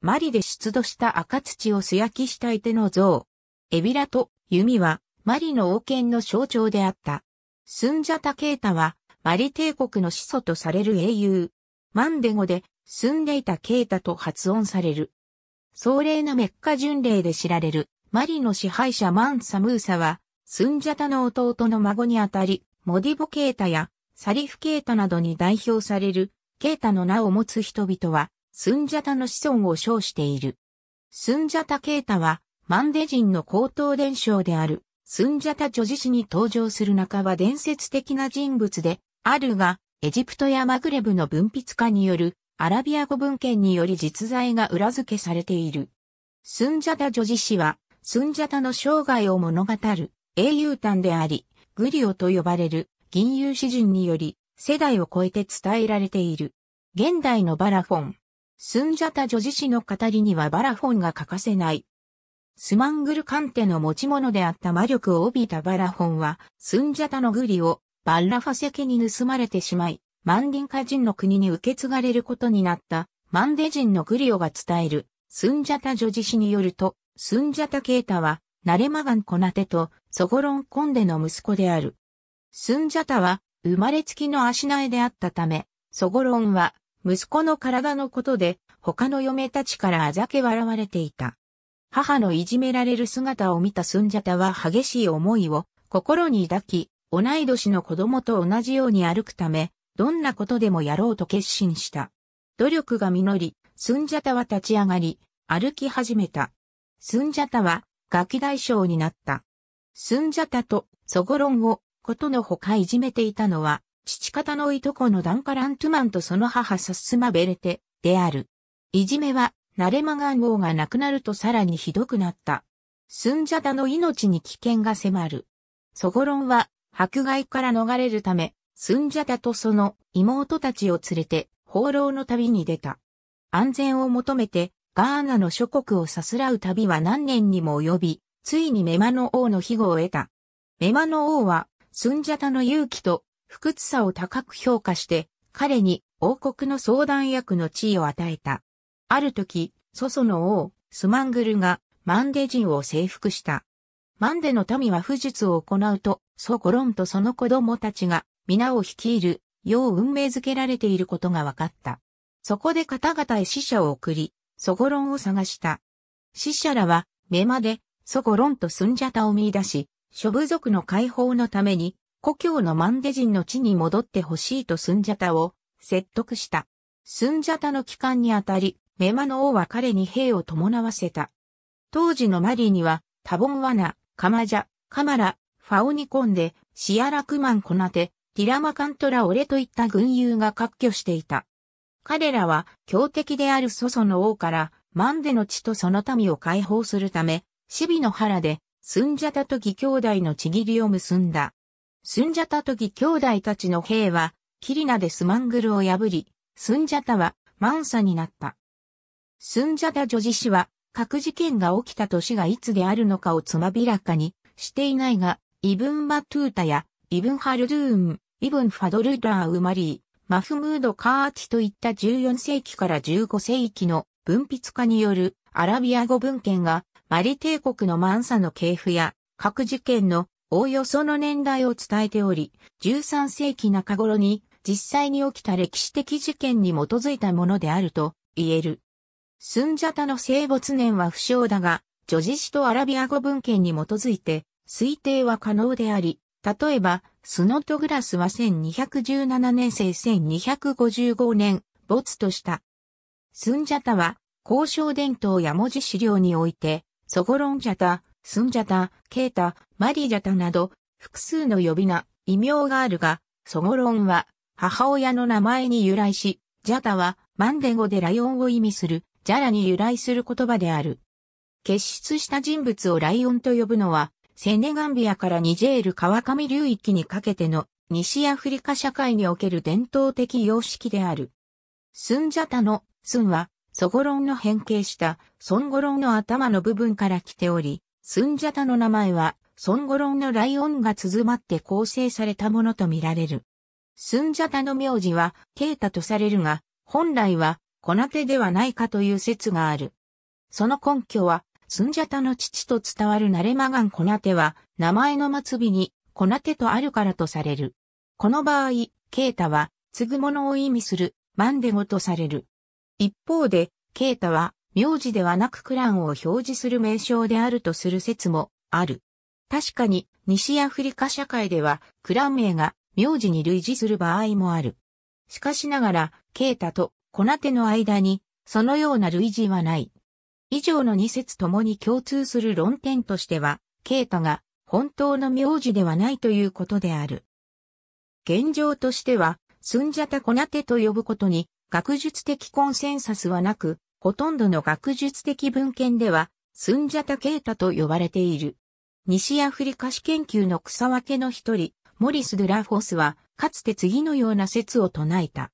マリで出土した赤土を素焼きしたい手の像。エビラと弓はマリの王権の象徴であった。スンジャタケータはマリ帝国の始祖とされる英雄。マンデ語でスンデイタケータと発音される。壮麗なメッカ巡礼で知られるマリの支配者マンサムーサはスンジャタの弟の孫にあたり、モディボケータやサリフケータなどに代表されるケータの名を持つ人々はスンジャタの子孫を称している。スンジャタケータは、マンデ人の高等伝承である、スンジャタ女子史に登場する中は伝説的な人物で、あるが、エジプトやマグレブの文筆家による、アラビア語文献により実在が裏付けされている。スンジャタ女子史は、スンジャタの生涯を物語る英雄譚であり、グリオと呼ばれる銀融詩人により世代を超えて伝えられている。現代のバラフォン、スンジャタ女子史の語りにはバラフォンが欠かせない。スマングルカンテの持ち物であった魔力を帯びたバラフォンは、スンジャタのグリをバッラファセケに盗まれてしまい、マンディンカ人の国に受け継がれることになったマンデ人のグリオが伝えるスンジャタ女子史によると、スンジャタケータは、ナレマガンコナテとソゴロンコンデの息子である。スンジャタは生まれつきの足苗であったため、ソゴロンは息子の体のことで他の嫁たちからあざけ笑われていた。母のいじめられる姿を見たスンジャタは激しい思いを心に抱き、同い年の子供と同じように歩くため、どんなことでもやろうと決心した。努力が実り、スンジャタは立ち上がり、歩き始めた。スンジャタはガキ大将になった。スンジャタとソゴロンをことのほかいじめていたのは父方のいとこのダンカラントゥマンとその母サスマベレテである。いじめは、ナレマガン号が亡くなるとさらにひどくなった。スンジャタの命に危険が迫る。ソゴロンは、迫害から逃れるため、スンジャタとその妹たちを連れて、放浪の旅に出た。安全を求めて、ガーナの諸国をさすらう旅は何年にも及び、ついにメマの王の庇護を得た。メマの王は、スンジャタの勇気と不屈さを高く評価して、彼に王国の相談役の地位を与えた。ある時、祖祖の王、スマングルがマンデ人を征服した。マンデの民は不術を行うと、ソコロンとその子供たちが皆を率いる、よう運命づけられていることが分かった。そこで方々へ死者を送り、ソゴロンを探した。死者らは、目まで、ソゴロンとスンジャタを見出し、諸部族の解放のために、故郷のマンデ人の地に戻ってほしいとスンジャタを説得した。スンジャタの帰還にあたり、メマの王は彼に兵を伴わせた。当時のマリには、タボンワナ、カマジャ、カマラ、ファオニコンデ、シアラクマンコナテ、ティラマカントラオレといった軍友が割拠していた。彼らは強敵である祖祖の王からマンデの地とその民を解放するため、シビの原でスンジャタと義兄弟のちぎりを結んだ。スンジャタトギ兄弟たちの兵は、キリナでスマングルを破り、スンジャタは、マンサになった。スンジャタ女児氏は、核事件が起きた年がいつであるのかをつまびらかにしていないが、イブン・バトゥータや、イブン・ハルドゥーン、イブン・ファドルダー・ウマリー、マフムード・カーティといった14世紀から15世紀の文筆家によるアラビア語文献がマリ帝国のマンサの系譜や核事件のおおよその年代を伝えており、13世紀中頃に実際に起きた歴史的事件に基づいたものであると言える。スンジャタの生没年は不詳だが、ョジシとアラビア語文献に基づいて推定は可能であり、例えば、スノトグラスは1217年生1255年、没とした。スンジャタは、交渉伝統や文字資料において、ソゴロンジャタ、スンジャタ、ケータ、マリジャタなど、複数の呼び名、異名があるが、ソゴロンは、母親の名前に由来し、ジャタは、マンデ語でライオンを意味する、ジャラに由来する言葉である。結出した人物をライオンと呼ぶのは、セネガンビアからニジェール川上流域にかけての西アフリカ社会における伝統的様式である。スンジャタのスンは、ソゴロンの変形したソンゴロンの頭の部分から来ており、スンジャタの名前は、ソンゴロンのライオンが綴まって構成されたものとみられる。スンジャタの名字は、ケータとされるが、本来は、コナテではないかという説がある。その根拠は、スンジャタの父と伝わるナレマガンコナテは、名前の末尾に、コナテとあるからとされる。この場合、ケータは、継ぐものを意味する、マンデゴとされる。一方で、ケータは、名字ではなくクランを表示する名称であるとする説もある。確かに西アフリカ社会ではクラン名が名字に類似する場合もある。しかしながら、ケータとコナテの間にそのような類似はない。以上の2節ともに共通する論点としては、ケータが本当の名字ではないということである。現状としては、スンジャタコナテと呼ぶことに学術的コンセンサスはなく、ほとんどの学術的文献では、スンジャタケータと呼ばれている。西アフリカ史研究の草分けの一人、モリス・ドゥラフォスは、かつて次のような説を唱えた。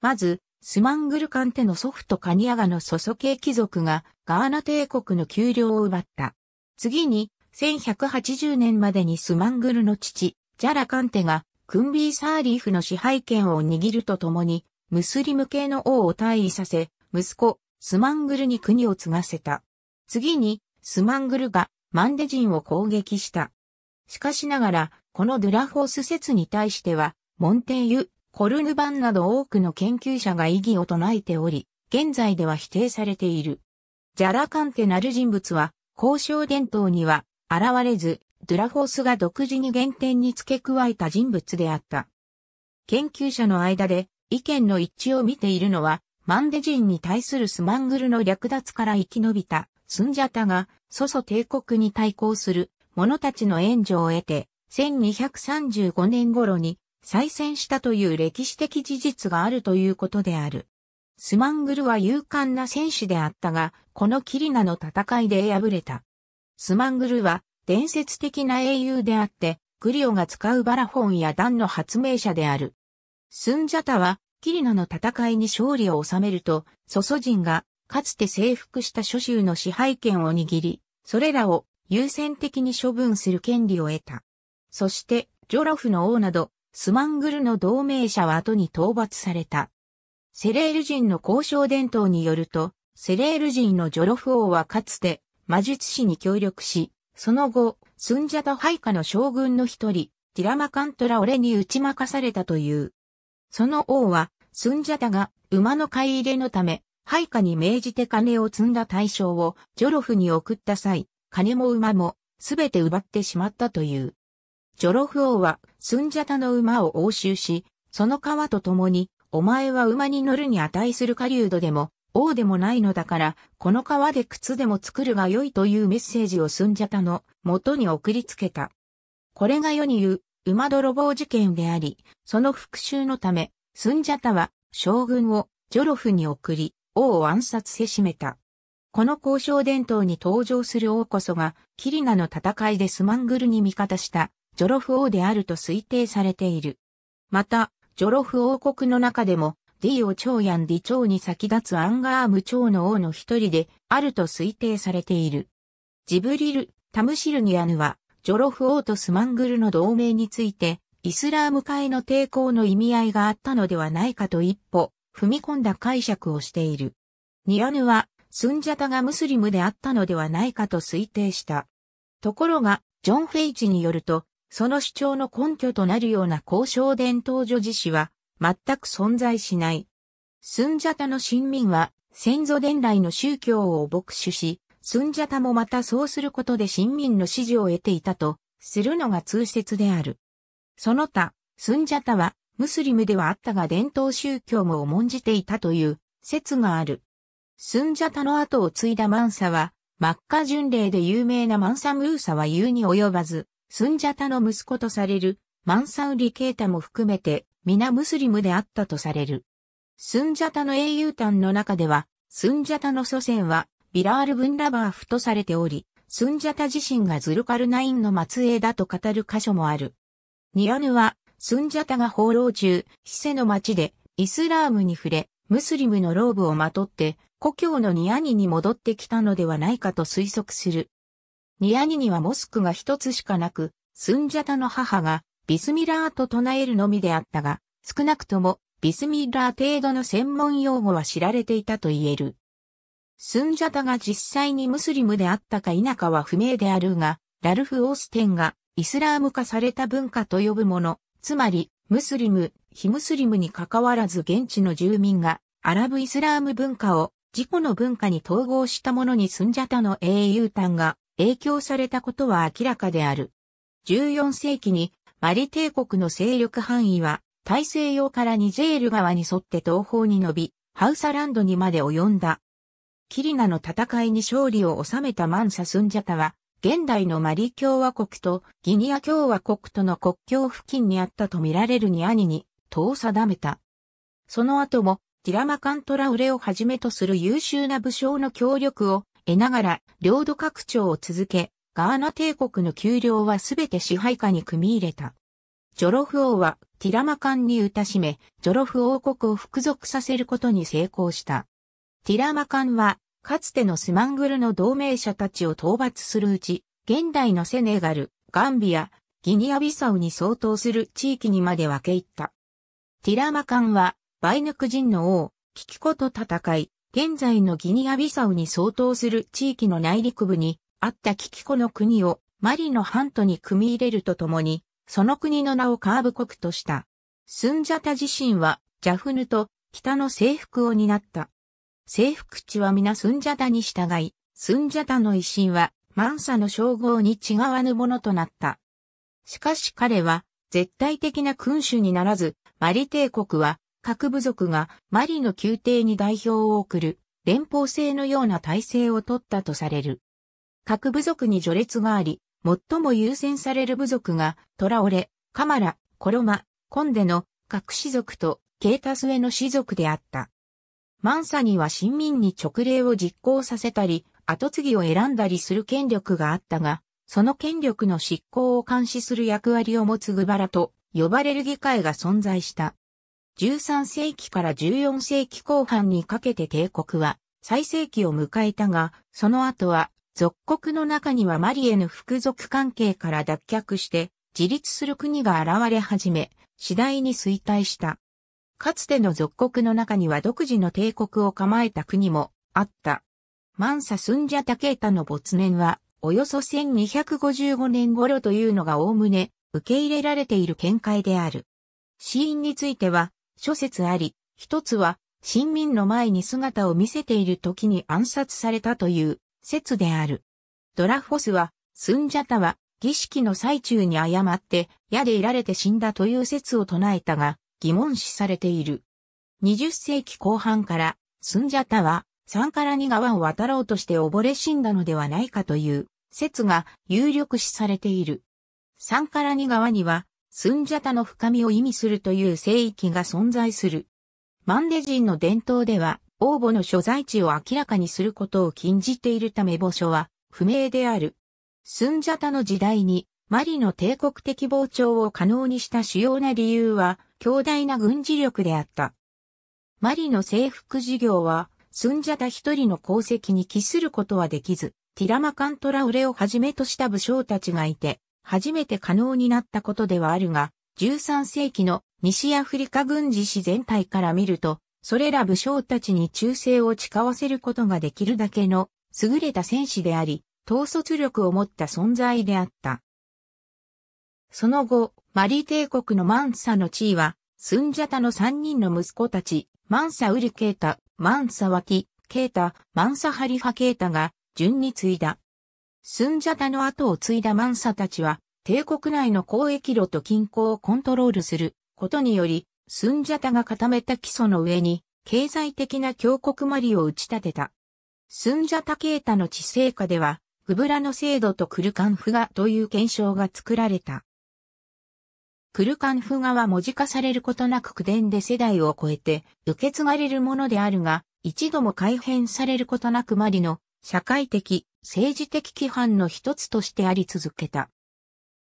まず、スマングルカンテの祖父とカニアガの祖祖系貴族がガーナ帝国の給料を奪った。次に、1180年までにスマングルの父、ジャラカンテがクンビーサーリーフの支配権を握るとともに、ムスリム系の王を退位させ、息子、スマングルに国を継がせた。次に、スマングルがマンデ人を攻撃した。しかしながら、このドゥラフォース説に対しては、モンテイユ、コルヌバンなど多くの研究者が異議を唱えており、現在では否定されている。ジャラカンテなる人物は、交渉伝統には現れず、ドゥラフォースが独自に原点に付け加えた人物であった。研究者の間で意見の一致を見ているのは、マンデ人に対するスマングルの略奪から生き延びたスンジャタが祖祖帝国に対抗する者たちの援助を得て1235年頃に再戦したという歴史的事実があるということである。スマングルは勇敢な戦士であったが、このキリナの戦いで敗れた。スマングルは伝説的な英雄であって、グリオが使うバラフォンや弾の発明者である。スンジャタはキリナの戦いに勝利を収めると、ソソ人が、かつて征服した諸州の支配権を握り、それらを優先的に処分する権利を得た。そして、ジョロフの王など、スマングルの同盟者は後に討伐された。セレール人の交渉伝統によると、セレール人のジョロフ王はかつて魔術師に協力し、その後、スンジャタ配下の将軍の一人、ティラマカントラオレに打ち負かされたという。その王はスンジャタが馬の買い入れのため、配下に命じて金を積んだ対象をジョロフに送った際、金も馬もすべて奪ってしまったという。ジョロフ王はスンジャタの馬を押収し、その川と共に、お前は馬に乗るに値する狩人でも、王でもないのだから、この川で靴でも作るが良いというメッセージをスンジャタの元に送りつけた。これが世に言う、馬泥棒事件であり、その復讐のため、スンジャタは将軍をジョロフに送り、王を暗殺せしめた。この交渉伝統に登場する王こそが、キリナの戦いでスマングルに味方したジョロフ王であると推定されている。また、ジョロフ王国の中でも、ディオ朝やンディ朝に先立つアンガーム長の王の一人であると推定されている。ジブリル・タムシルニアヌは、ジョロフ王とスマングルの同盟について、イスラーム界の抵抗の意味合いがあったのではないかと一歩踏み込んだ解釈をしている。ニアヌはスンジャタがムスリムであったのではないかと推定した。ところが、ジョン・フェイチによると、その主張の根拠となるような交渉伝統女児史は全く存在しない。スンジャタの親民は先祖伝来の宗教を牧主し、スンジャタもまたそうすることで親民の支持を得ていたとするのが通説である。その他、スンジャタは、ムスリムではあったが伝統宗教も重んじていたという説がある。スンジャタの後を継いだマンサは、マッカ巡礼で有名なマンサムーサは言うに及ばず、スンジャタの息子とされるマンサウリケータも含めて皆ムスリムであったとされる。スンジャタの英雄譚の中では、スンジャタの祖先はビラール・ブンラバーフとされており、スンジャタ自身がズルカルナインの末裔だと語る箇所もある。ニアヌは、スンジャタが放浪中、ヒセの町で、イスラームに触れ、ムスリムのローブをまとって、故郷のニアニに戻ってきたのではないかと推測する。ニアニにはモスクが一つしかなく、スンジャタの母が、ビスミラーと唱えるのみであったが、少なくとも、ビスミラー程度の専門用語は知られていたと言える。スンジャタが実際にムスリムであったか否かは不明であるが、ラルフ・オーステンがイスラーム化された文化と呼ぶもの、つまり、ムスリム、非ムスリムに関わらず現地の住民が、アラブイスラーム文化を、自己の文化に統合したものにスンジャタの英雄譚が影響されたことは明らかである。14世紀にマリ帝国の勢力範囲は大西洋からニジェール川に沿って東方に伸び、ハウサランドにまで及んだ。キリナの戦いに勝利を収めたマンサ・スンジャタは、現代のマリ共和国とギニア共和国との国境付近にあったとみられるニアニに、とを定めた。その後も、ティラマカントラウレをはじめとする優秀な武将の協力を得ながら、領土拡張を続け、ガーナ帝国の丘陵はすべて支配下に組み入れた。ジョロフ王はティラマカンに歌しめ、ジョロフ王国を服属させることに成功した。ティラマカンはかつてのスマングルの同盟者たちを討伐するうち、現代のセネガル、ガンビア、ギニアビサウに相当する地域にまで分け入った。ティラマカンは、バイヌク人の王、キキコと戦い、現在のギニアビサウに相当する地域の内陸部にあったキキコの国をマリの半島に組み入れるとともに、その国の名をカーブ国とした。スンジャタ自身は、ジャフヌと北の征服を担った。征服地は皆スンジャタに従い、スンジャタの威信は、マンサの称号に違わぬものとなった。しかし彼は、絶対的な君主にならず、マリ帝国は、各部族がマリの宮廷に代表を送る、連邦制のような体制を取ったとされる。各部族に序列があり、最も優先される部族が、トラオレ、カマラ、コロマ、コンデの各氏族とケータスウェの氏族であった。マンサには新民に勅令を実行させたり、後継ぎを選んだりする権力があったが、その権力の執行を監視する役割を持つグバラと呼ばれる議会が存在した。13世紀から14世紀後半にかけて帝国は最盛期を迎えたが、その後は属国の中にはマリエの服属関係から脱却して自立する国が現れ始め、次第に衰退した。かつての属国の中には独自の帝国を構えた国もあった。マンサ・スンジャ・タケータの没年は、およそ1255年頃というのがおおむね受け入れられている見解である。死因については、諸説あり、一つは、新民の前に姿を見せている時に暗殺されたという説である。ドラフォスは、スンジャタは儀式の最中に誤って矢でいられて死んだという説を唱えたが、疑問視されている。20世紀後半からスンジャタは3から2川を渡ろうとして溺れ死んだのではないかという説が有力視されている。3から2川にはスンジャタの深みを意味するという聖域が存在する。マンデ人の伝統では王母の所在地を明らかにすることを禁じているため墓所は不明である。スンジャタの時代にマリの帝国的膨張を可能にした主要な理由は強大な軍事力であった。マリの征服事業は、スンジャタ一人の功績に帰することはできず、ティラマカントラオレをはじめとした武将たちがいて、初めて可能になったことではあるが、13世紀の西アフリカ軍事史全体から見ると、それら武将たちに忠誠を誓わせることができるだけの優れた戦士であり、統率力を持った存在であった。その後、マリ帝国のマンサの地位は、スンジャタの三人の息子たち、マンサウルケータ、マンサワキ、ケータ、マンサハリファケータが、順に継いだ。スンジャタの後を継いだマンサたちは、帝国内の交易路と均衡をコントロールすることにより、スンジャタが固めた基礎の上に、経済的な強国マリを打ち立てた。スンジャタケータの地政下では、グブラの制度とクルカンフガという検証が作られた。クルカンフ側は文字化されることなく口伝で世代を超えて受け継がれるものであるが、一度も改変されることなくマリの社会的、政治的規範の一つとしてあり続けた。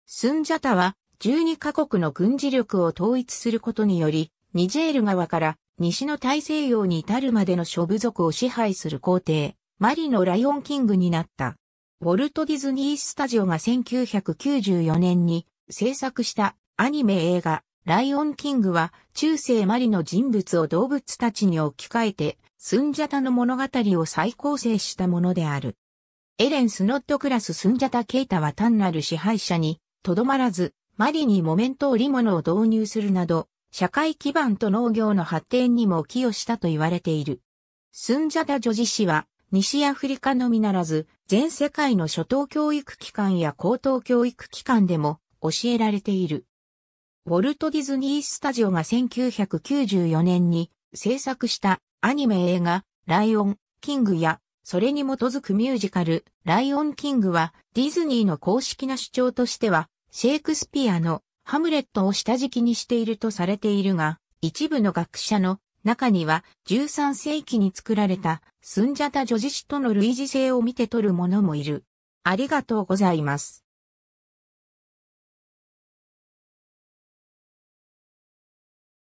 スンジャタは12カ国の軍事力を統一することにより、ニジェール側から西の大西洋に至るまでの諸部族を支配する皇帝、マリのライオンキングになった。ウォルト・ディズニー・スタジオが1994年に制作したアニメ映画、ライオンキングは、中世マリの人物を動物たちに置き換えて、スンジャタの物語を再構成したものである。エレン・スノットクラス・スンジャタ・ケイタは単なる支配者に、とどまらず、マリにモメント織物を導入するなど、社会基盤と農業の発展にも寄与したと言われている。スンジャタ女児氏は、西アフリカのみならず、全世界の初等教育機関や高等教育機関でも教えられている。ウォルト・ディズニー・スタジオが1994年に制作したアニメ映画ライオン・キングやそれに基づくミュージカルライオン・キングはディズニーの公式な主張としてはシェイクスピアのハムレットを下敷きにしているとされているが一部の学者の中には13世紀に作られたスンジャタ女子シとの類似性を見て取る者もいる。ありがとうございます。